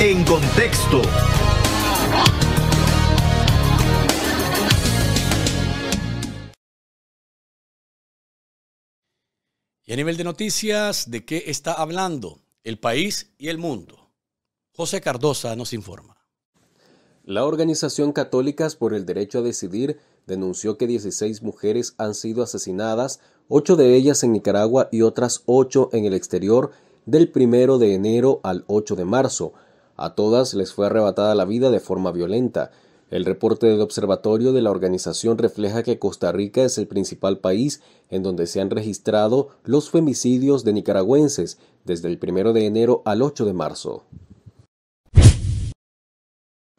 En contexto. Y a nivel de noticias, ¿de qué está hablando el país y el mundo? José Cardosa nos informa. La organización Católicas por el Derecho a Decidir denunció que 16 mujeres han sido asesinadas, 8 de ellas en Nicaragua y otras 8 en el exterior, del 1 de enero al 8 de marzo, a todas les fue arrebatada la vida de forma violenta. El reporte del observatorio de la organización refleja que Costa Rica es el principal país en donde se han registrado los femicidios de nicaragüenses desde el 1 de enero al 8 de marzo.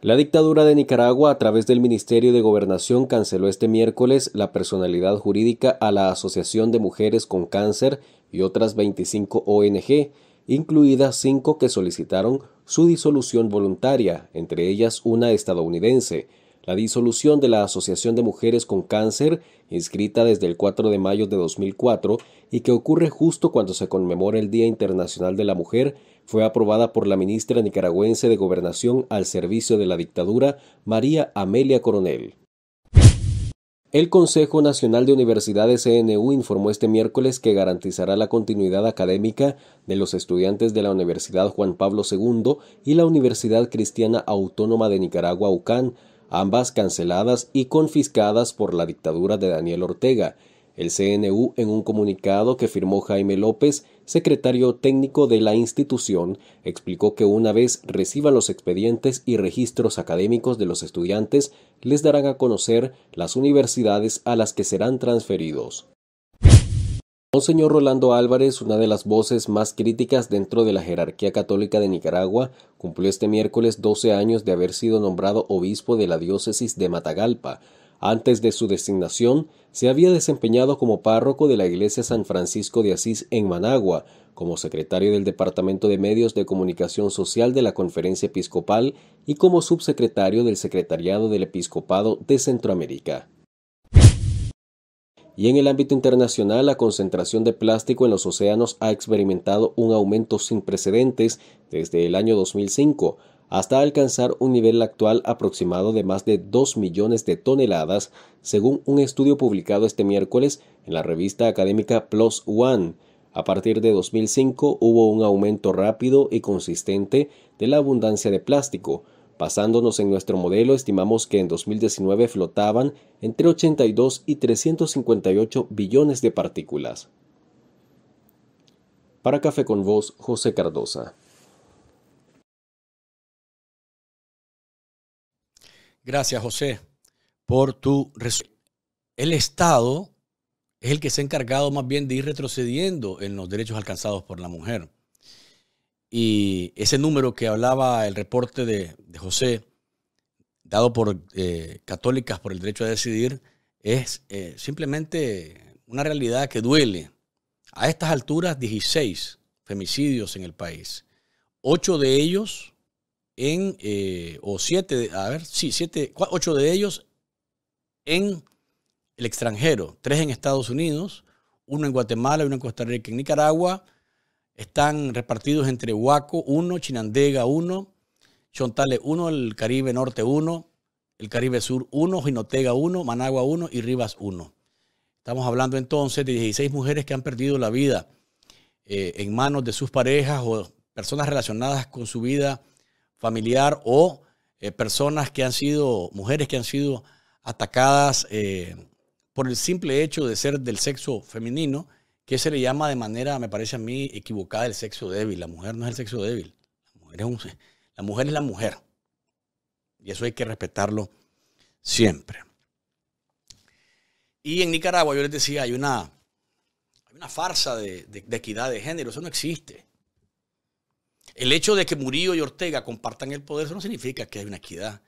La dictadura de Nicaragua, a través del Ministerio de Gobernación, canceló este miércoles la personalidad jurídica a la Asociación de Mujeres con Cáncer y otras 25 ONG, incluidas cinco que solicitaron su disolución voluntaria, entre ellas una estadounidense, la disolución de la Asociación de Mujeres con Cáncer, inscrita desde el 4 de mayo de 2004 y que ocurre justo cuando se conmemora el Día Internacional de la Mujer, fue aprobada por la ministra nicaragüense de Gobernación al servicio de la dictadura, María Amelia Coronel. El Consejo Nacional de Universidades CNU informó este miércoles que garantizará la continuidad académica de los estudiantes de la Universidad Juan Pablo II y la Universidad Cristiana Autónoma de Nicaragua UCAN, ambas canceladas y confiscadas por la dictadura de Daniel Ortega. El CNU, en un comunicado que firmó Jaime López, secretario técnico de la institución, explicó que una vez reciban los expedientes y registros académicos de los estudiantes, les darán a conocer las universidades a las que serán transferidos. Monseñor Rolando Álvarez, una de las voces más críticas dentro de la jerarquía católica de Nicaragua, cumplió este miércoles 12 años de haber sido nombrado obispo de la diócesis de Matagalpa. Antes de su designación, se había desempeñado como párroco de la iglesia San Francisco de Asís en Managua, como secretario del Departamento de Medios de Comunicación Social de la Conferencia Episcopal y como subsecretario del Secretariado del Episcopado de Centroamérica. Y en el ámbito internacional, la concentración de plástico en los océanos ha experimentado un aumento sin precedentes desde el año 2005, hasta alcanzar un nivel actual aproximado de más de 2 millones de toneladas, según un estudio publicado este miércoles en la revista académica Plus One a partir de 2005 hubo un aumento rápido y consistente de la abundancia de plástico. Basándonos en nuestro modelo, estimamos que en 2019 flotaban entre 82 y 358 billones de partículas. Para Café con Voz, José Cardosa. Gracias, José, por tu... El Estado es el que se ha encargado más bien de ir retrocediendo en los derechos alcanzados por la mujer. Y ese número que hablaba el reporte de, José, dado por eh, católicas por el derecho a decidir, es eh, simplemente una realidad que duele. A estas alturas, 16 femicidios en el país. Ocho de ellos en, eh, o siete, a ver, sí, siete, ocho de ellos en el extranjero, tres en Estados Unidos, uno en Guatemala, uno en Costa Rica, en Nicaragua. Están repartidos entre Huaco 1, Chinandega 1, Chontale 1, el Caribe Norte 1, el Caribe Sur 1, Jinotega 1, Managua 1 y Rivas 1. Estamos hablando entonces de 16 mujeres que han perdido la vida eh, en manos de sus parejas o personas relacionadas con su vida familiar o eh, personas que han sido, mujeres que han sido atacadas eh, por el simple hecho de ser del sexo femenino, que se le llama de manera, me parece a mí, equivocada el sexo débil. La mujer no es el sexo débil. La mujer es, la, mujer, Y eso hay que respetarlo siempre. Y en Nicaragua, yo les decía, hay una, una farsa de, equidad de género. Eso no existe. El hecho de que Murillo y Ortega compartan el poder, eso no significa que hay una equidad.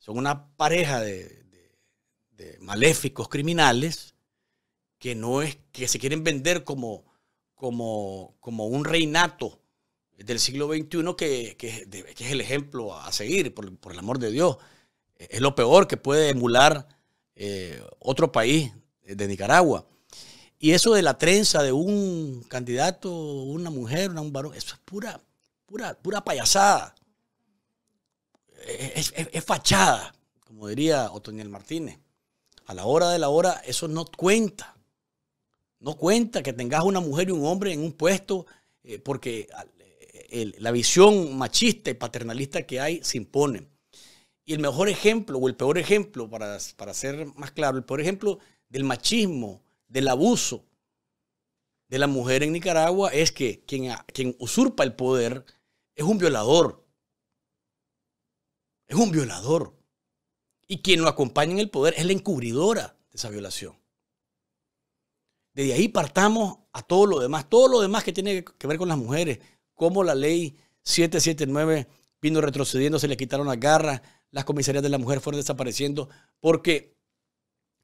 Son una pareja de, maléficos criminales que no es que se quieren vender como, como, como un reinato del siglo XXI que, es el ejemplo a seguir, por, el amor de Dios. Eh, es lo peor que puede emular eh, otro país de Nicaragua. Y eso de la trenza de un candidato, una mujer, un varón, eso es pura, pura, pura payasada. Eh, es, es fachada, como diría Otoniel Martínez a la hora de la hora eso no cuenta. No cuenta que tengas una mujer y un hombre en un puesto eh, porque eh, la visión machista y paternalista que hay se impone. Y el mejor ejemplo, o el peor ejemplo, para, ser más claro, el peor ejemplo del machismo, del abuso de la mujer en Nicaragua es que quien, quien usurpa el poder es un violador. Es un violador. Y quien lo acompaña en el poder es la encubridora de esa violación. Desde ahí partamos a todo lo demás, todo lo demás que tiene que ver con las mujeres, como la ley 779 vino retrocediendo, se le quitaron las garras, las comisarías de la mujer fueron desapareciendo, porque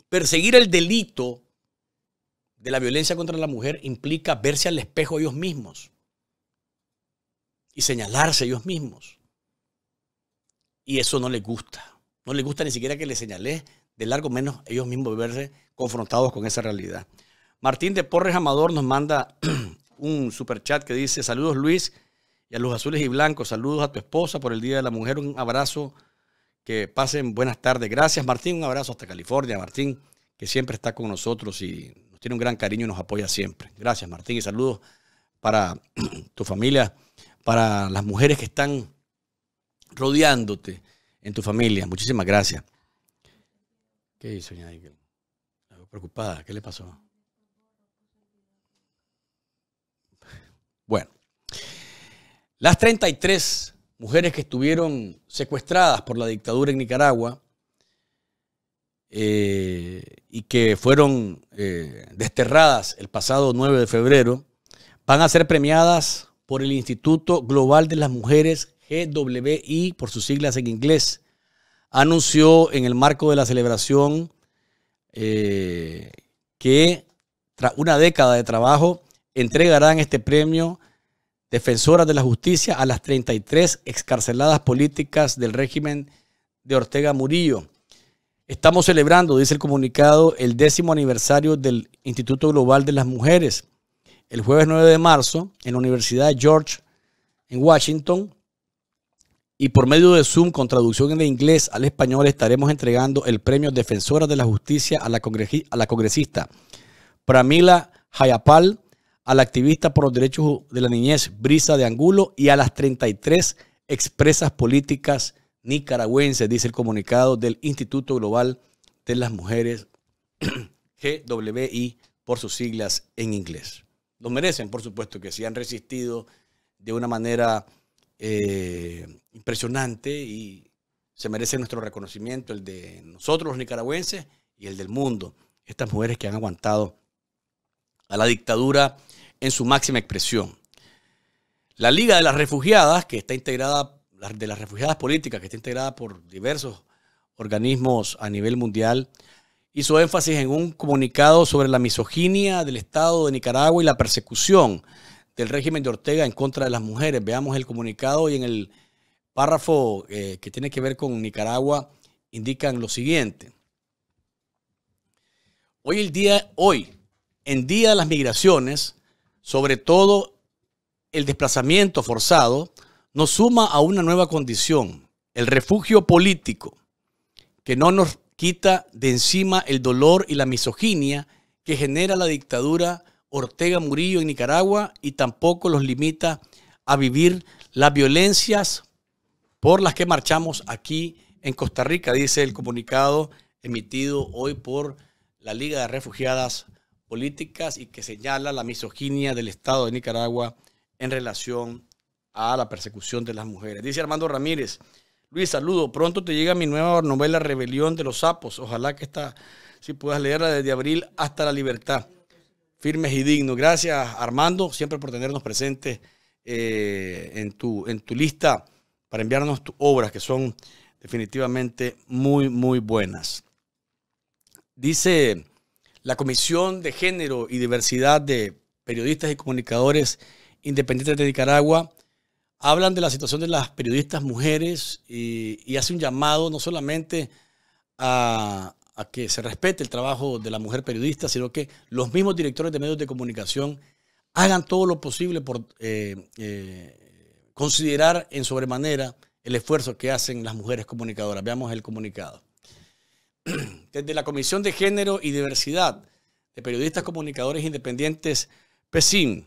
perseguir el delito de la violencia contra la mujer implica verse al espejo ellos mismos y señalarse ellos mismos. Y eso no les gusta. No les gusta ni siquiera que le señale de largo, menos ellos mismos verse confrontados con esa realidad. Martín de Porres Amador nos manda un super chat que dice: Saludos Luis y a los azules y blancos, saludos a tu esposa por el Día de la Mujer, un abrazo, que pasen buenas tardes. Gracias Martín, un abrazo hasta California, Martín, que siempre está con nosotros y nos tiene un gran cariño y nos apoya siempre. Gracias Martín y saludos para tu familia, para las mujeres que están rodeándote en tu familia. Muchísimas gracias. ¿Qué hizo, preocupada. ¿Qué le pasó? Bueno, las 33 mujeres que estuvieron secuestradas por la dictadura en Nicaragua eh, y que fueron eh, desterradas el pasado 9 de febrero, van a ser premiadas por el Instituto Global de las Mujeres GWI, por sus siglas en inglés, anunció en el marco de la celebración eh, que tras una década de trabajo entregarán este premio Defensoras de la Justicia a las 33 excarceladas políticas del régimen de Ortega Murillo. Estamos celebrando, dice el comunicado, el décimo aniversario del Instituto Global de las Mujeres. El jueves 9 de marzo, en la Universidad George, en Washington, y por medio de Zoom con traducción en inglés al español estaremos entregando el premio Defensora de la Justicia a la, congresista Pramila Jayapal, a la activista por los derechos de la niñez Brisa de Angulo y a las 33 expresas políticas nicaragüenses, dice el comunicado del Instituto Global de las Mujeres, GWI, por sus siglas en inglés. Lo merecen, por supuesto que se han resistido de una manera eh, impresionante y se merece nuestro reconocimiento, el de nosotros los nicaragüenses y el del mundo. Estas mujeres que han aguantado a la dictadura en su máxima expresión. La Liga de las Refugiadas, que está integrada, de las refugiadas políticas, que está integrada por diversos organismos a nivel mundial, hizo énfasis en un comunicado sobre la misoginia del Estado de Nicaragua y la persecución del régimen de Ortega en contra de las mujeres. Veamos el comunicado y en el párrafo eh, que tiene que ver con Nicaragua indican lo siguiente. Hoy el día, hoy, en día de las migraciones, sobre todo el desplazamiento forzado, nos suma a una nueva condición, el refugio político, que no nos quita de encima el dolor y la misoginia que genera la dictadura Ortega Murillo en Nicaragua y tampoco los limita a vivir las violencias por las que marchamos aquí en Costa Rica, dice el comunicado emitido hoy por la Liga de Refugiadas Políticas y que señala la misoginia del Estado de Nicaragua en relación a la persecución de las mujeres. Dice Armando Ramírez, Luis, saludo, pronto te llega mi nueva novela Rebelión de los Sapos, ojalá que esta, si puedas leerla desde abril hasta la libertad firmes y dignos. Gracias, Armando, siempre por tenernos presentes eh, en, tu, en tu lista para enviarnos tus obras, que son definitivamente muy, muy buenas. Dice la Comisión de Género y Diversidad de Periodistas y Comunicadores Independientes de Nicaragua, hablan de la situación de las periodistas mujeres y hace un llamado no solamente a, a que se respete el trabajo de la mujer periodista, sino que los mismos directores de medios de comunicación hagan todo lo posible por eh, eh, considerar en sobremanera el esfuerzo que hacen las mujeres comunicadoras. Veamos el comunicado. Desde la Comisión de Género y Diversidad de Periodistas Comunicadores Independientes, PESIN,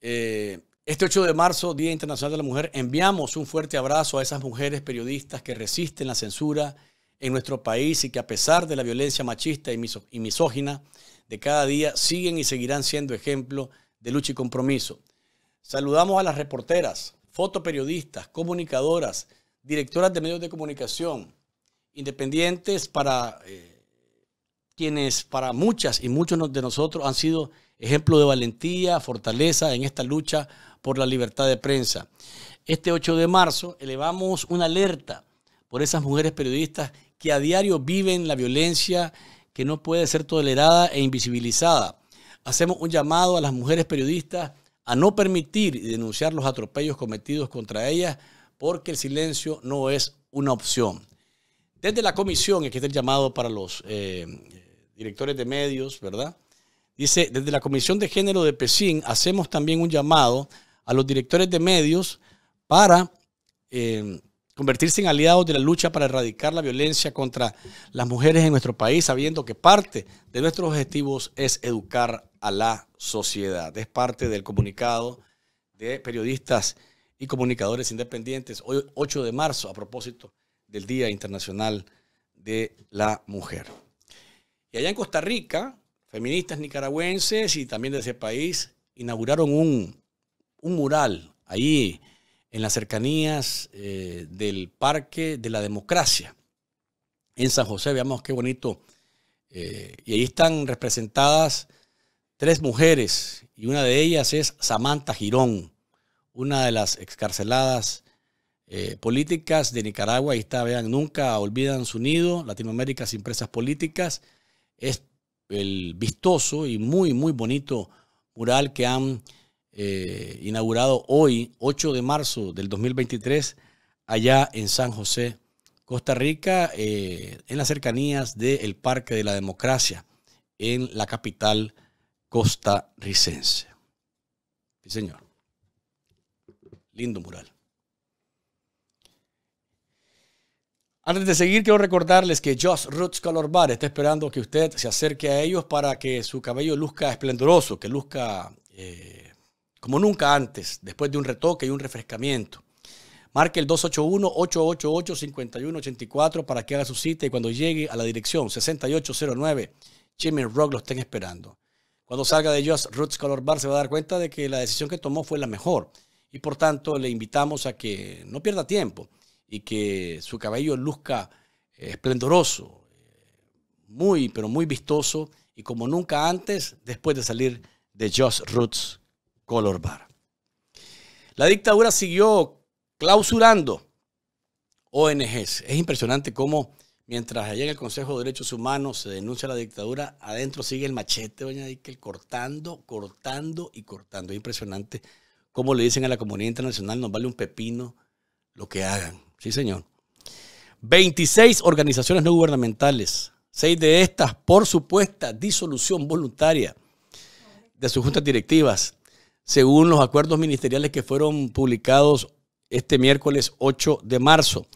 eh, este 8 de marzo, Día Internacional de la Mujer, enviamos un fuerte abrazo a esas mujeres periodistas que resisten la censura en nuestro país y que a pesar de la violencia machista y, misógina de cada día, siguen y seguirán siendo ejemplo de lucha y compromiso. Saludamos a las reporteras, fotoperiodistas, comunicadoras, directoras de medios de comunicación, independientes para eh, quienes para muchas y muchos de nosotros han sido ejemplo de valentía, fortaleza en esta lucha por la libertad de prensa. Este 8 de marzo elevamos una alerta por esas mujeres periodistas que a diario viven la violencia que no puede ser tolerada e invisibilizada. Hacemos un llamado a las mujeres periodistas a no permitir y denunciar los atropellos cometidos contra ellas porque el silencio no es una opción. Desde la comisión, que está el llamado para los eh, directores de medios, ¿verdad? Dice, desde la Comisión de Género de Pesín, hacemos también un llamado a los directores de medios para eh, convertirse en aliados de la lucha para erradicar la violencia contra las mujeres en nuestro país, sabiendo que parte de nuestros objetivos es educar a la sociedad. Es parte del comunicado de periodistas y comunicadores independientes, hoy 8 de marzo, a propósito del Día Internacional de la Mujer. Y allá en Costa Rica, feministas nicaragüenses y también de ese país inauguraron un, mural ahí en las cercanías eh, del Parque de la Democracia en San José. Veamos qué bonito. Eh, y ahí están representadas tres mujeres y una de ellas es Samantha Girón, una de las excarceladas eh, políticas de Nicaragua. Ahí está, vean, nunca olvidan su nido, Latinoamérica sin presas políticas. Es el vistoso y muy, muy bonito mural que han eh, inaugurado hoy, 8 de marzo del 2023, allá en San José, Costa Rica, eh, en las cercanías del Parque de la Democracia, en la capital costarricense. Sí, señor. Lindo mural. Antes de seguir, quiero recordarles que Joss Roots Color Bar está esperando que usted se acerque a ellos para que su cabello luzca esplendoroso, que luzca eh, como nunca antes, después de un retoque y un refrescamiento. Marque el 281-888-5184 para que haga su cita y cuando llegue a la dirección 6809, Jimmy Rock lo estén esperando. Cuando salga de Just Roots Color Bar se va a dar cuenta de que la decisión que tomó fue la mejor y por tanto le invitamos a que no pierda tiempo y que su cabello luzca eh, esplendoroso, muy, pero muy vistoso y como nunca antes después de salir de Just Roots Color Bar. La dictadura siguió clausurando ONGs. Es impresionante cómo mientras allá en el Consejo de Derechos Humanos se denuncia la dictadura, adentro sigue el machete, doña Dickel, cortando, cortando y cortando. Es impresionante cómo le dicen a la comunidad internacional, nos vale un pepino lo que hagan. Sí, señor. 26 organizaciones no gubernamentales, seis de estas por supuesta disolución voluntaria de sus juntas directivas, según los acuerdos ministeriales que fueron publicados este miércoles 8 de marzo.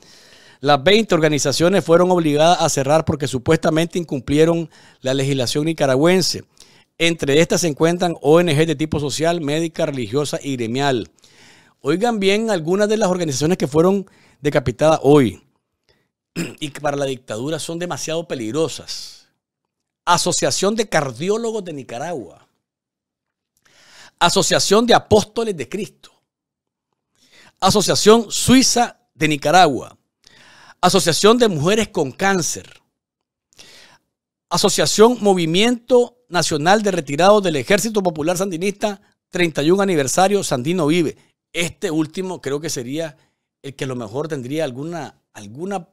Las 20 organizaciones fueron obligadas a cerrar porque supuestamente incumplieron la legislación nicaragüense. Entre estas se encuentran ONG de tipo social, médica, religiosa y gremial. Oigan bien algunas de las organizaciones que fueron decapitadas hoy y que para la dictadura son demasiado peligrosas. Asociación de Cardiólogos de Nicaragua. Asociación de Apóstoles de Cristo, Asociación Suiza de Nicaragua, Asociación de Mujeres con Cáncer, Asociación Movimiento Nacional de Retirados del Ejército Popular Sandinista, 31 aniversario, Sandino vive. Este último creo que sería el que a lo mejor tendría alguna, alguna,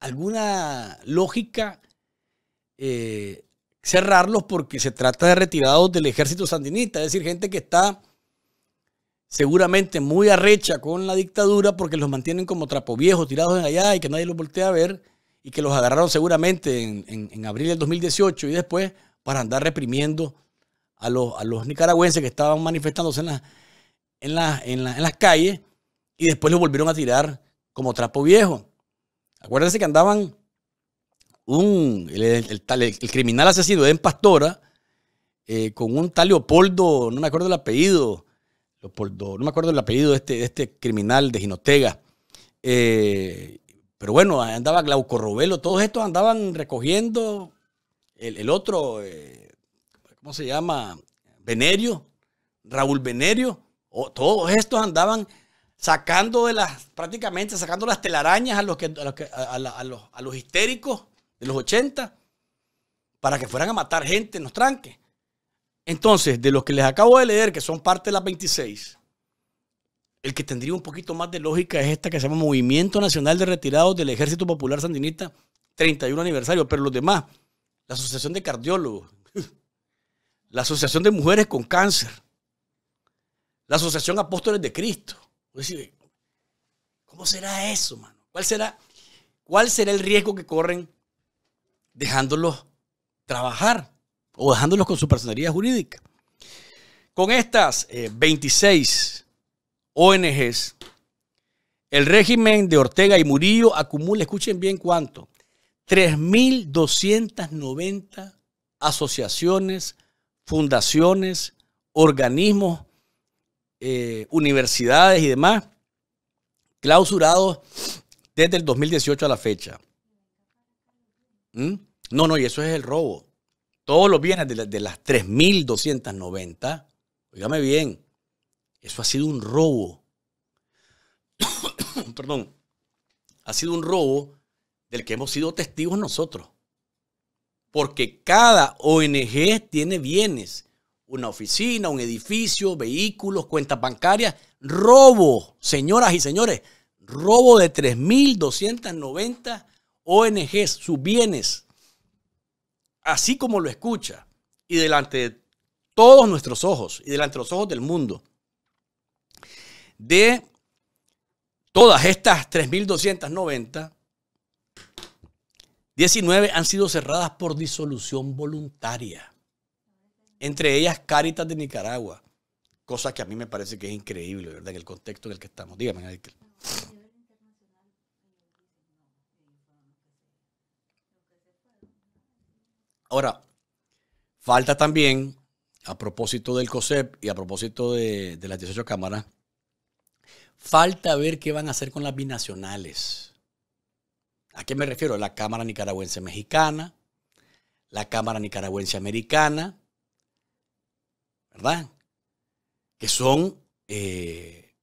alguna lógica eh, cerrarlos porque se trata de retirados del ejército sandinista, es decir, gente que está seguramente muy arrecha con la dictadura porque los mantienen como trapo viejo tirados en allá y que nadie los voltea a ver y que los agarraron seguramente en, abril del 2018 y después para andar reprimiendo a los, a los nicaragüenses que estaban manifestándose en, en, en, en las calles y después los volvieron a tirar como trapo viejo. Acuérdense que andaban un, el, criminal asesino es en Pastora, eh, con un tal Leopoldo, no me acuerdo el apellido, Leopoldo, no me acuerdo el apellido de este, este criminal de Ginotega. Eh, pero bueno, andaba Glauco Robelo, todos estos andaban recogiendo el, otro, eh, ¿cómo se llama? Venerio, Raúl Venerio, todos estos andaban sacando de las, prácticamente sacando las telarañas a los, que, a los, a, a los histéricos de los 80 para que fueran a matar gente en los tranques. Entonces, de los que les acabo de leer, que son parte de las 26, el que tendría un poquito más de lógica es esta que se llama Movimiento Nacional de Retirados del Ejército Popular Sandinista, 31 aniversario, pero los demás, la Asociación de Cardiólogos, la Asociación de Mujeres con Cáncer, la Asociación Apóstoles de Cristo. ¿cómo será eso, mano? ¿Cuál será, cuál será el riesgo que corren dejándolos trabajar o dejándolos con su personalidad jurídica. Con estas 26 eh, ONGs, el régimen de Ortega y Murillo acumula, escuchen bien cuánto, 3.290 asociaciones, fundaciones, organismos, eh, universidades y demás, clausurados desde el 2018 a la fecha. ¿Mm? No, no, y eso es el robo. Todos los bienes de, de las 3.290, oígame bien, eso ha sido un robo. Perdón, ha sido un robo del que hemos sido testigos nosotros. Porque cada ONG tiene bienes, una oficina, un edificio, vehículos, cuentas bancarias, robo, señoras y señores, robo de 3.290 ONGs, sus bienes, así como lo escucha, y delante de todos nuestros ojos, y delante de los ojos del mundo, de todas estas 3.290, 19 han sido cerradas por disolución voluntaria. Entre ellas Cáritas de Nicaragua, cosa que a mí me parece que es increíble, ¿verdad? En el contexto en el que estamos. Dígame, Ahora, falta también, a propósito del COSEP y a propósito de, las 18 cámaras, falta ver qué van a hacer con las binacionales. ¿A qué me refiero? La Cámara Nicaragüense Mexicana, la Cámara Nicaragüense Americana, ¿verdad? Que son eh,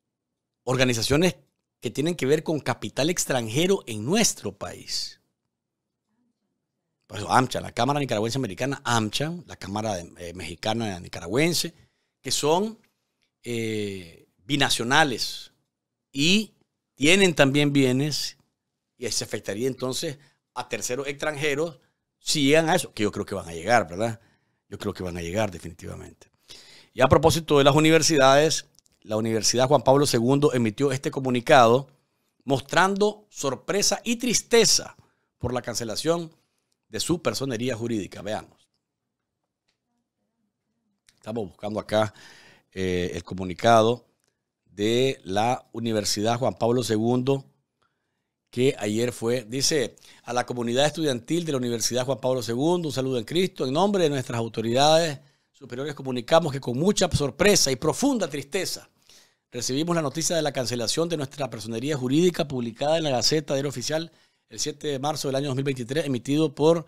organizaciones que tienen que ver con capital extranjero en nuestro país. Por la Cámara Nicaragüense Americana, AMCHA, la Cámara eh, Mexicana Nicaragüense, que son eh, binacionales y tienen también bienes y se afectaría entonces a terceros extranjeros si llegan a eso, que yo creo que van a llegar, ¿verdad? Yo creo que van a llegar definitivamente. Y a propósito de las universidades, la Universidad Juan Pablo II emitió este comunicado mostrando sorpresa y tristeza por la cancelación de su personería jurídica. Veamos. Estamos buscando acá eh, el comunicado de la Universidad Juan Pablo II que ayer fue, dice, a la comunidad estudiantil de la Universidad Juan Pablo II, un saludo en Cristo, en nombre de nuestras autoridades superiores comunicamos que con mucha sorpresa y profunda tristeza recibimos la noticia de la cancelación de nuestra personería jurídica publicada en la Gaceta del Oficial el 7 de marzo del año 2023, emitido por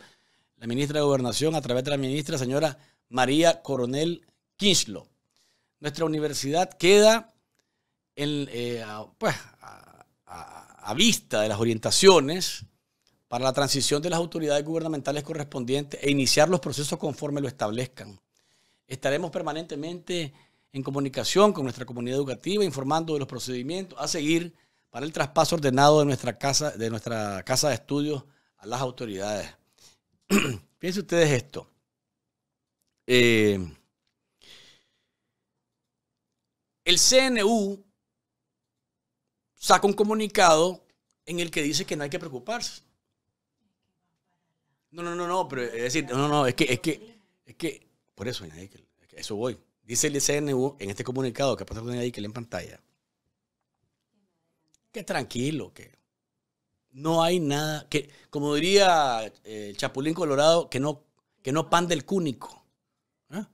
la ministra de Gobernación a través de la ministra señora María Coronel Kinslo. Nuestra universidad queda eh, pues, a vista de las orientaciones para la transición de las autoridades gubernamentales correspondientes e iniciar los procesos conforme lo establezcan. Estaremos permanentemente en comunicación con nuestra comunidad educativa, informando de los procedimientos a seguir para el traspaso ordenado de nuestra casa de, nuestra casa de estudios a las autoridades. Piensen ustedes esto. Eh, el CNU saca un comunicado en el que dice que no hay que preocuparse. No, no, no, no, pero es decir, no, no, es que, es que, es que, por eso, eso voy. Dice el CNU en este comunicado que aparece en pantalla que tranquilo, que no hay nada, que como diría eh, Chapulín Colorado, que no, que no pan del cúnico, ¿eh?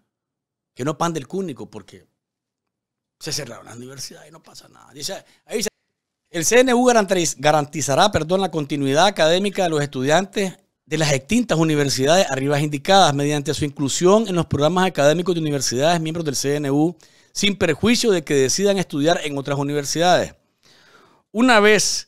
que no pan del cúnico, porque se cerraron las universidades y no pasa nada. Dice, ahí dice, el CNU garantizará perdón, la continuidad académica de los estudiantes de las extintas universidades arriba indicadas mediante su inclusión en los programas académicos de universidades miembros del CNU, sin perjuicio de que decidan estudiar en otras universidades. Una vez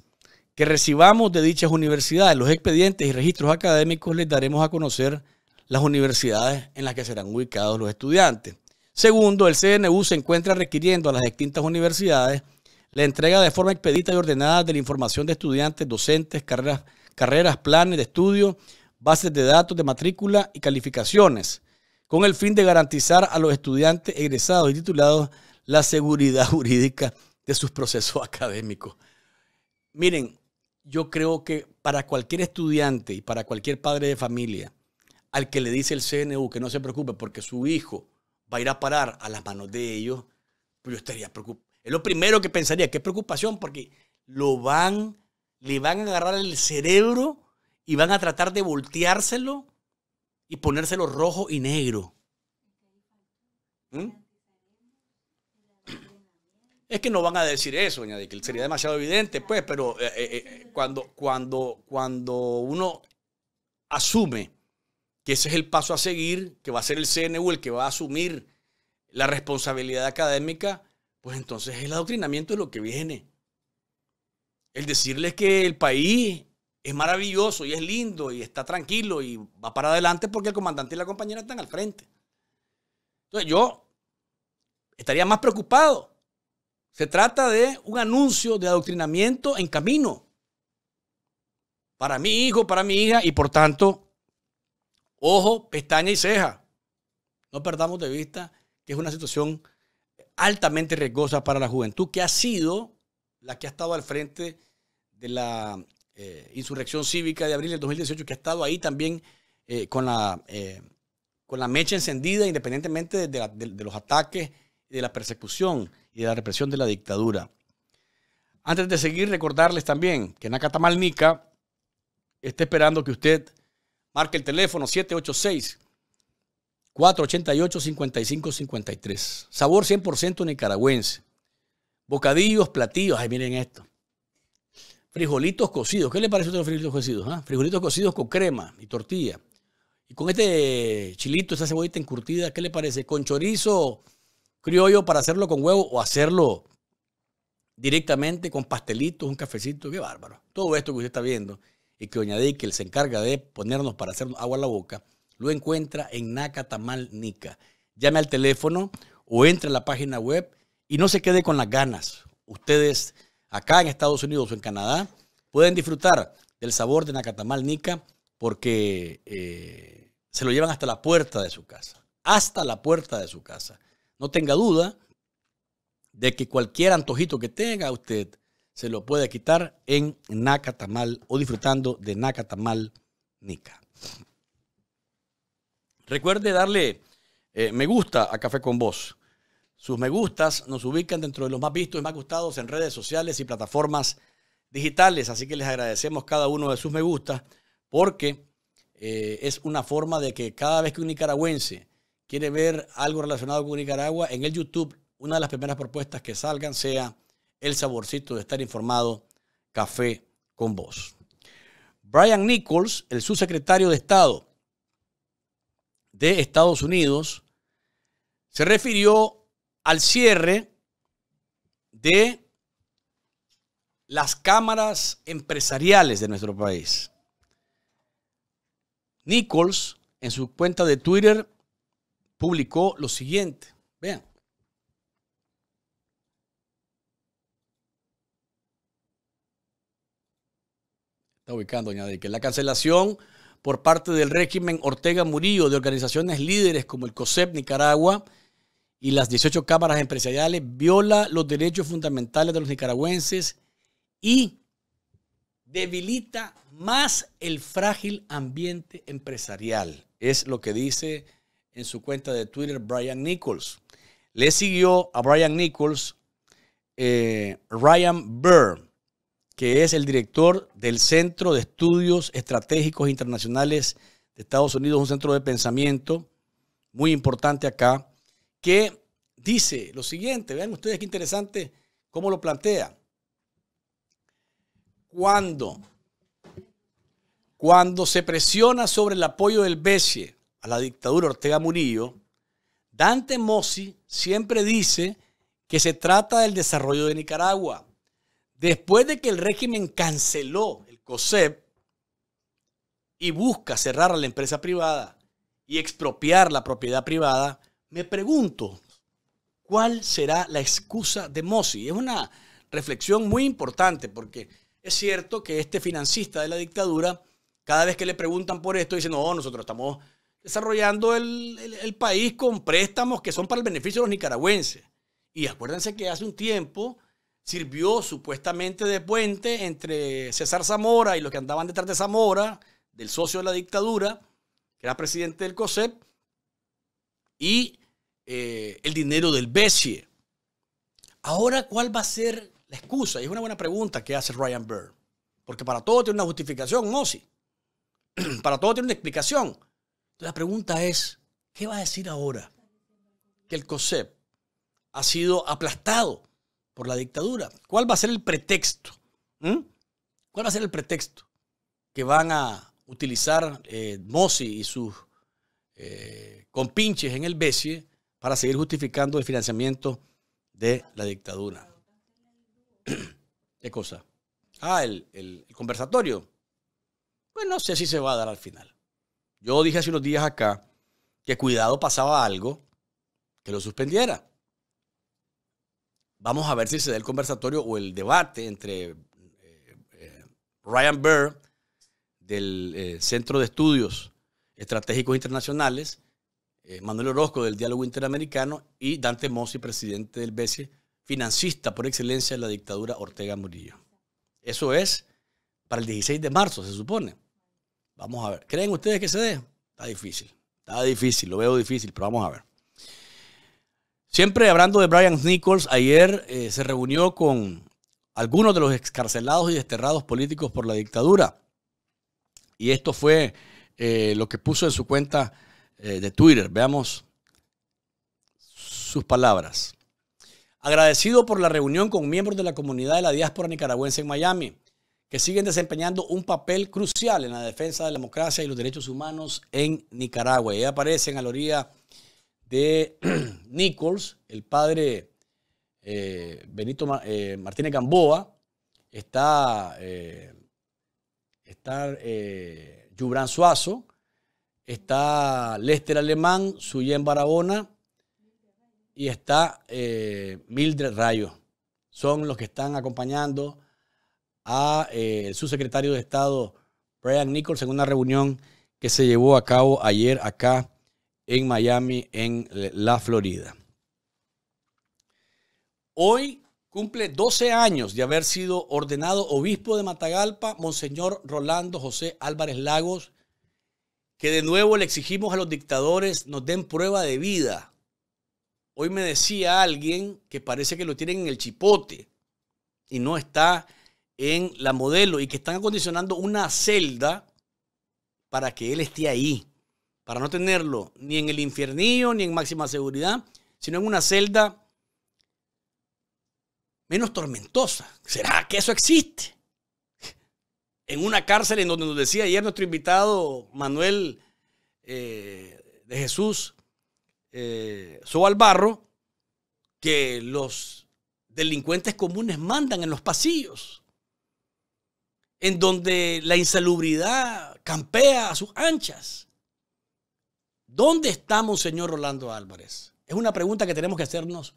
que recibamos de dichas universidades los expedientes y registros académicos, les daremos a conocer las universidades en las que serán ubicados los estudiantes. Segundo, el CNU se encuentra requiriendo a las distintas universidades la entrega de forma expedita y ordenada de la información de estudiantes, docentes, carreras, planes de estudio, bases de datos de matrícula y calificaciones, con el fin de garantizar a los estudiantes egresados y titulados la seguridad jurídica de sus procesos académicos. Miren, yo creo que para cualquier estudiante y para cualquier padre de familia al que le dice el CNU que no se preocupe porque su hijo va a ir a parar a las manos de ellos, pues yo estaría preocupado. Es lo primero que pensaría, qué preocupación, porque lo van, le van a agarrar el cerebro y van a tratar de volteárselo y ponérselo rojo y negro. ¿Mm? Es que no van a decir eso, doña que sería demasiado evidente, pues, pero eh, eh, eh, cuando, cuando, cuando uno asume que ese es el paso a seguir, que va a ser el CNU el que va a asumir la responsabilidad académica, pues entonces el adoctrinamiento es lo que viene. El decirles que el país es maravilloso y es lindo y está tranquilo y va para adelante porque el comandante y la compañera están al frente. Entonces yo estaría más preocupado se trata de un anuncio de adoctrinamiento en camino. Para mi hijo, para mi hija y por tanto, ojo, pestaña y ceja. No perdamos de vista que es una situación altamente riesgosa para la juventud, que ha sido la que ha estado al frente de la eh, insurrección cívica de abril del 2018, que ha estado ahí también eh, con, la, eh, con la mecha encendida, independientemente de, de los ataques y de la persecución y de la represión de la dictadura. Antes de seguir, recordarles también que Nacatamalnica está esperando que usted marque el teléfono 786 488 5553. Sabor 100% nicaragüense. Bocadillos, platillos. Ay, miren esto. Frijolitos cocidos. ¿Qué le parece a usted los frijolitos cocidos? Ah? Frijolitos cocidos con crema y tortilla. Y con este chilito, esa cebollita encurtida, ¿qué le parece? Con chorizo criollo para hacerlo con huevo o hacerlo directamente con pastelitos, un cafecito, qué bárbaro. Todo esto que usted está viendo y que Doña Dickel se encarga de ponernos para hacer agua a la boca, lo encuentra en Nacatamal Nica. Llame al teléfono o entre a la página web y no se quede con las ganas. Ustedes acá en Estados Unidos o en Canadá pueden disfrutar del sabor de Nacatamal Nica porque eh, se lo llevan hasta la puerta de su casa. Hasta la puerta de su casa. No tenga duda de que cualquier antojito que tenga usted se lo puede quitar en Nacatamal o disfrutando de Nacatamal Nica. Recuerde darle eh, me gusta a Café con Vos. Sus me gustas nos ubican dentro de los más vistos y más gustados en redes sociales y plataformas digitales. Así que les agradecemos cada uno de sus me gustas porque eh, es una forma de que cada vez que un nicaragüense quiere ver algo relacionado con Nicaragua, en el YouTube, una de las primeras propuestas que salgan sea el saborcito de estar informado, café con vos. Brian Nichols, el subsecretario de Estado de Estados Unidos, se refirió al cierre de las cámaras empresariales de nuestro país. Nichols, en su cuenta de Twitter, publicó lo siguiente. Vean. Está ubicando, doña que La cancelación por parte del régimen Ortega Murillo de organizaciones líderes como el COSEP Nicaragua y las 18 cámaras empresariales viola los derechos fundamentales de los nicaragüenses y debilita más el frágil ambiente empresarial. Es lo que dice en su cuenta de Twitter Brian Nichols. Le siguió a Brian Nichols eh, Ryan Burr, que es el director del Centro de Estudios Estratégicos Internacionales de Estados Unidos, un centro de pensamiento muy importante acá, que dice lo siguiente, vean ustedes qué interesante cómo lo plantea. Cuando, cuando se presiona sobre el apoyo del BCE a la dictadura Ortega Murillo, Dante Mossi siempre dice que se trata del desarrollo de Nicaragua. Después de que el régimen canceló el COSEP y busca cerrar a la empresa privada y expropiar la propiedad privada, me pregunto, ¿cuál será la excusa de Mossi? Es una reflexión muy importante porque es cierto que este financista de la dictadura, cada vez que le preguntan por esto, dice, no, nosotros estamos desarrollando el, país con préstamos que son para el beneficio de los nicaragüenses. Y acuérdense que hace un tiempo sirvió supuestamente de puente entre César Zamora y los que andaban detrás de Zamora, del socio de la dictadura, que era presidente del COSEP, y eh, el dinero del BESIE. Ahora, ¿cuál va a ser la excusa? Y es una buena pregunta que hace Ryan Burr, porque para todo tiene una justificación, sí para todo tiene una explicación la pregunta es, ¿qué va a decir ahora? Que el COSEP ha sido aplastado por la dictadura. ¿Cuál va a ser el pretexto? ¿Mm? ¿Cuál va a ser el pretexto que van a utilizar eh, Mossi y sus eh, compinches en el BESIE para seguir justificando el financiamiento de la dictadura? ¿Qué cosa? Ah, el, el conversatorio. Pues no sé si se va a dar al final. Yo dije hace unos días acá que cuidado pasaba algo que lo suspendiera. Vamos a ver si se da el conversatorio o el debate entre eh, eh, Ryan Burr del eh, Centro de Estudios Estratégicos Internacionales, Manuel Orozco del Diálogo Interamericano y Dante Mossi, presidente del BCE, financista por excelencia de la dictadura Ortega Murillo. Eso es para el 16 de marzo, se supone. Vamos a ver. ¿Creen ustedes que se dé? Está difícil. Está difícil, lo veo difícil, pero vamos a ver. Siempre hablando de Brian Nichols, ayer eh, se reunió con algunos de los excarcelados y desterrados políticos por la dictadura. Y esto fue eh, lo que puso en su cuenta eh, de Twitter. Veamos sus palabras. Agradecido por la reunión con miembros de la comunidad de la diáspora nicaragüense en Miami que siguen desempeñando un papel crucial en la defensa de la democracia y los derechos humanos en Nicaragua. Y aparecen a la orilla de Nichols, el padre eh, Benito eh, Martínez Gamboa, está, eh, Yubran Suazo, está Lester Alemán, Suyen Barahona y está Mildred Rayo. Son los que están acompañando a eh, su secretario de Estado Brian Nichols en una reunión que se llevó a cabo ayer acá en Miami, en la Florida. Hoy cumple 12 años de haber sido ordenado obispo de Matagalpa, Monseñor Rolando José Álvarez Lagos, que de nuevo le exigimos a los dictadores nos den prueba de vida. Hoy me decía alguien que parece que lo tienen en el chipote y no está en la modelo y que están acondicionando una celda para que él esté ahí, para no tenerlo ni en el infiernillo ni en máxima seguridad, sino en una celda menos tormentosa. ¿Será que eso existe? En una cárcel en donde nos decía ayer nuestro invitado Manuel eh, de Jesús eh, Sobalbarro, que los delincuentes comunes mandan en los pasillos en donde la insalubridad campea a sus anchas. ¿Dónde estamos, señor Rolando Álvarez? Es una pregunta que tenemos que hacernos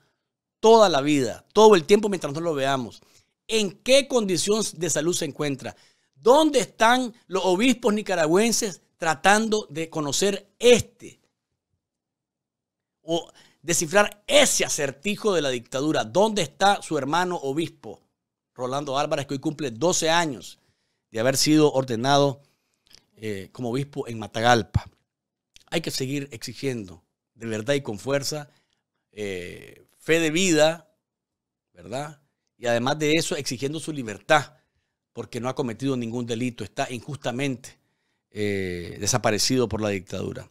toda la vida, todo el tiempo mientras no lo veamos. ¿En qué condición de salud se encuentra? ¿Dónde están los obispos nicaragüenses tratando de conocer este o descifrar ese acertijo de la dictadura? ¿Dónde está su hermano obispo, Rolando Álvarez, que hoy cumple 12 años de haber sido ordenado eh, como obispo en Matagalpa. Hay que seguir exigiendo de verdad y con fuerza, eh, fe de vida, ¿verdad? Y además de eso, exigiendo su libertad, porque no ha cometido ningún delito, está injustamente eh, desaparecido por la dictadura.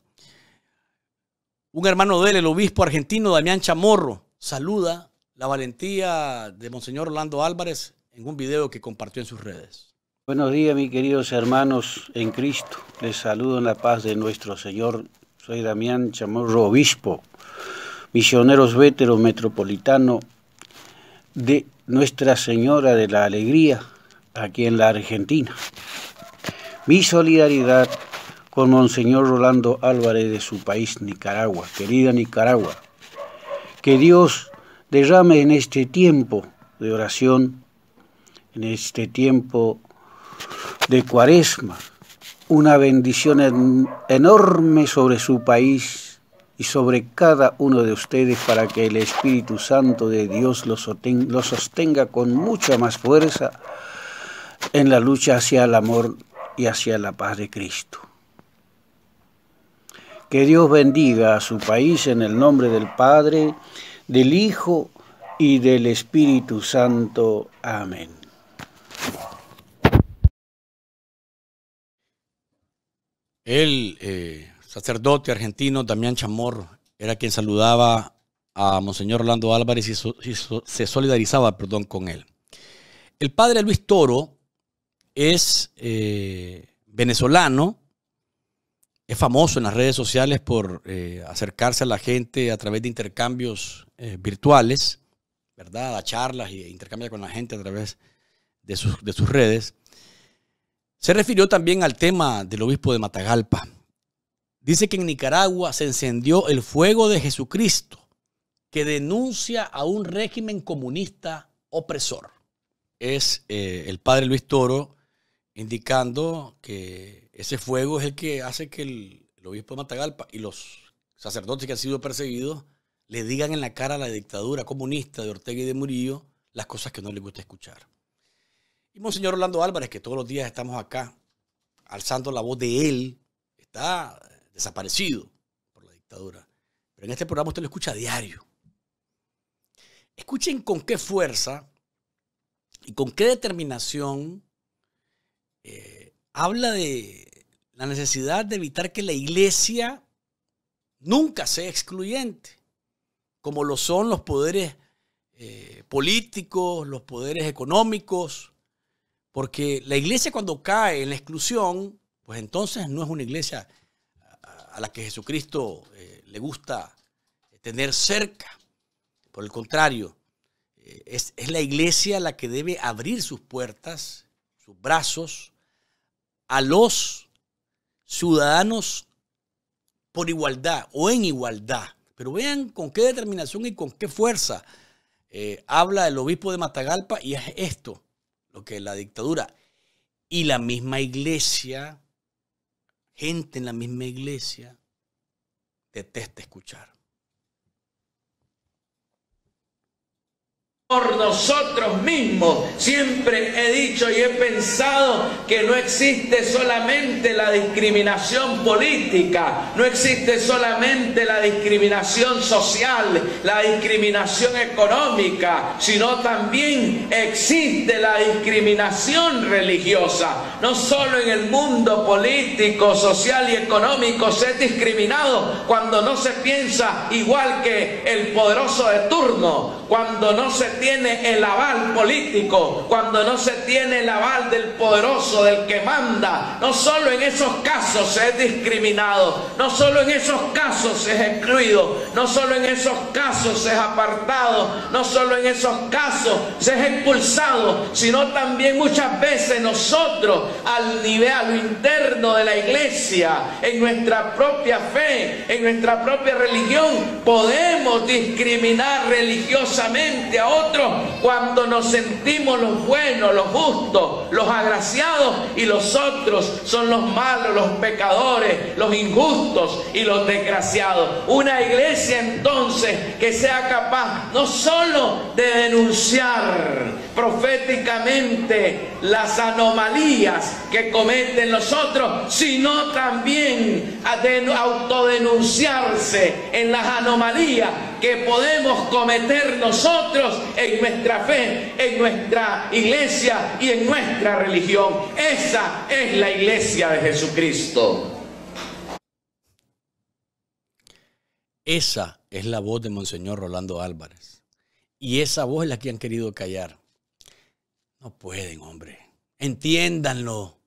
Un hermano de él, el obispo argentino Damián Chamorro, saluda la valentía de Monseñor Orlando Álvarez en un video que compartió en sus redes. Buenos días, mis queridos hermanos en Cristo. Les saludo en la paz de nuestro Señor. Soy Damián Chamorro, obispo, misioneros vetero metropolitano de Nuestra Señora de la Alegría, aquí en la Argentina. Mi solidaridad con Monseñor Rolando Álvarez de su país, Nicaragua, querida Nicaragua. Que Dios derrame en este tiempo de oración, en este tiempo de Cuaresma, una bendición enorme sobre su país y sobre cada uno de ustedes para que el Espíritu Santo de Dios los los sostenga con mucha más fuerza en la lucha hacia el amor y hacia la paz de Cristo. Que Dios bendiga a su país en el nombre del Padre, del Hijo y del Espíritu Santo. Amén. El eh, sacerdote argentino Damián Chamorro era quien saludaba a Monseñor Orlando Álvarez y, se solidarizaba perdón, con él. El padre Luis Toro es eh, venezolano, es famoso en las redes sociales por eh, acercarse a la gente a través de intercambios virtuales, ¿verdad? A charlas e intercambia con la gente a través de sus redes. Se refirió también al tema del obispo de Matagalpa. Dice que en Nicaragua se encendió el fuego de Jesucristo que denuncia a un régimen comunista opresor. Es eh, el padre Luis Toro indicando que ese fuego es el que hace que el, el, obispo de Matagalpa y los sacerdotes que han sido perseguidos le digan en la cara a la dictadura comunista de Ortega y de Murillo las cosas que no le gusta escuchar. Y Monseñor Orlando Álvarez, que todos los días estamos acá alzando la voz de él, está desaparecido por la dictadura. Pero en este programa usted lo escucha a diario. Escuchen con qué fuerza y con qué determinación eh, habla de la necesidad de evitar que la iglesia nunca sea excluyente, como lo son los poderes eh, políticos, los poderes económicos, porque la iglesia cuando cae en la exclusión, pues entonces no es una iglesia a la que Jesucristo eh, le gusta eh, tener cerca. Por el contrario, eh, es, la iglesia la que debe abrir sus puertas, sus brazos, a los ciudadanos por igualdad o en igualdad. Pero vean con qué determinación y con qué fuerza habla el obispo de Matagalpa y es esto lo que es la dictadura. Y la misma iglesia, gente en la misma iglesia, detesta escuchar. por nosotros mismos. Siempre he dicho y he pensado que no existe solamente la discriminación política, no existe solamente la discriminación social, la discriminación económica, sino también existe la discriminación religiosa. No solo en el mundo político, social y económico se es discriminado cuando no se piensa igual que el poderoso de turno, cuando no se tiene el aval político, cuando no se tiene el aval del poderoso, del que manda, no solo en esos casos se es discriminado, no solo en esos casos se es excluido, no solo en esos casos se es apartado, no solo en esos casos se es expulsado, sino también muchas veces nosotros al nivel, interno de la iglesia, en nuestra propia fe, en nuestra propia religión, podemos discriminar religiosamente a otros cuando nos sentimos los buenos, los justos, los agraciados y los otros son los malos, los pecadores, los injustos y los desgraciados. Una iglesia entonces que sea capaz no solo de denunciar proféticamente las anomalías que cometen los otros, sino también a autodenunciarse en las anomalías que podemos cometer nosotros en nuestra fe, en nuestra iglesia y en nuestra religión. Esa es la iglesia de Jesucristo. Esa es la voz de Monseñor Rolando Álvarez. Y esa voz es la que han querido callar. No pueden, hombre. Entiéndanlo.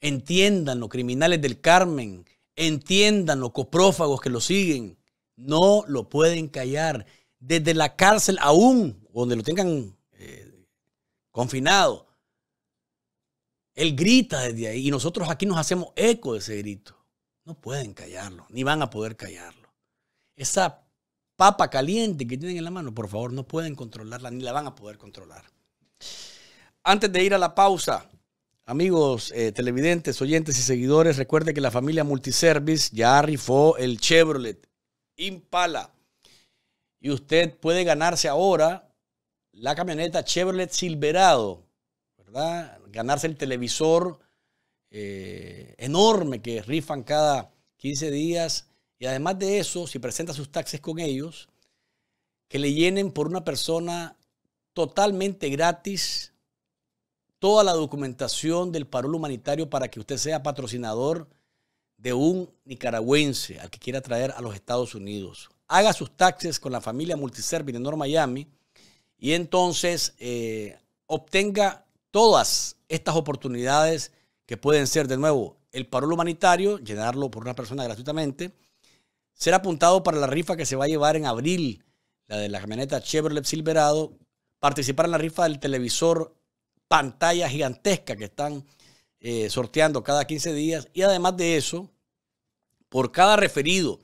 Entiéndanlo, criminales del Carmen. Entiéndanlo, coprófagos que lo siguen. No lo pueden callar. Desde la cárcel aún, donde lo tengan eh, confinado. Él grita desde ahí y nosotros aquí nos hacemos eco de ese grito. No pueden callarlo, ni van a poder callarlo. Esa papa caliente que tienen en la mano, por favor, no pueden controlarla, ni la van a poder controlar. Antes de ir a la pausa, amigos eh, televidentes, oyentes y seguidores, recuerden que la familia Multiservice ya rifó el Chevrolet Impala. Y usted puede ganarse ahora la camioneta Chevrolet Silverado, ¿verdad? Ganarse el televisor eh, enorme que rifan cada 15 días. Y además de eso, si presenta sus taxes con ellos, que le llenen por una persona totalmente gratis toda la documentación del paro humanitario para que usted sea patrocinador de un nicaragüense al que quiera traer a los Estados Unidos. Haga sus taxes con la familia multiservi. en North Miami y entonces eh, obtenga todas estas oportunidades que pueden ser, de nuevo, el parol humanitario, llenarlo por una persona gratuitamente, ser apuntado para la rifa que se va a llevar en abril, la de la camioneta Chevrolet Silverado, participar en la rifa del televisor pantalla gigantesca que están eh, sorteando cada 15 días y además de eso, por cada referido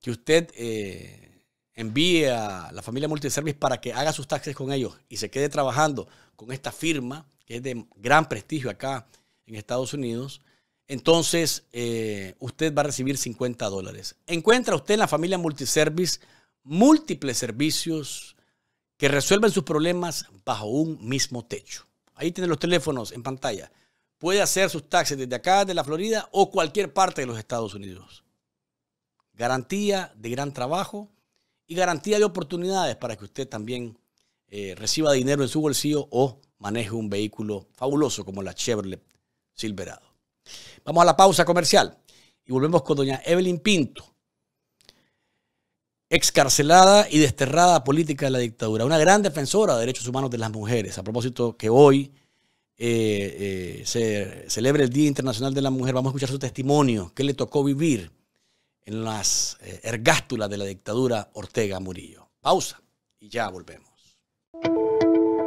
que usted eh, envíe a la familia Multiservice para que haga sus taxes con ellos y se quede trabajando con esta firma, que es de gran prestigio acá en Estados Unidos, entonces eh, usted va a recibir 50 dólares. Encuentra usted en la familia Multiservice múltiples servicios que resuelven sus problemas bajo un mismo techo. Ahí tienen los teléfonos en pantalla puede hacer sus taxis desde acá, de la Florida o cualquier parte de los Estados Unidos. Garantía de gran trabajo y garantía de oportunidades para que usted también eh, reciba dinero en su bolsillo o maneje un vehículo fabuloso como la Chevrolet Silverado. Vamos a la pausa comercial y volvemos con doña Evelyn Pinto, excarcelada y desterrada política de la dictadura, una gran defensora de derechos humanos de las mujeres. A propósito que hoy eh, eh, se celebra el Día Internacional de la Mujer, vamos a escuchar su testimonio, qué le tocó vivir en las eh, ergástulas de la dictadura Ortega Murillo. Pausa y ya volvemos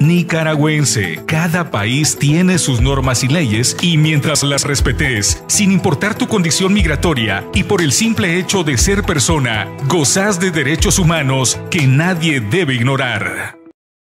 nicaragüense. Cada país tiene sus normas y leyes y mientras las respetes, sin importar tu condición migratoria y por el simple hecho de ser persona, gozas de derechos humanos que nadie debe ignorar.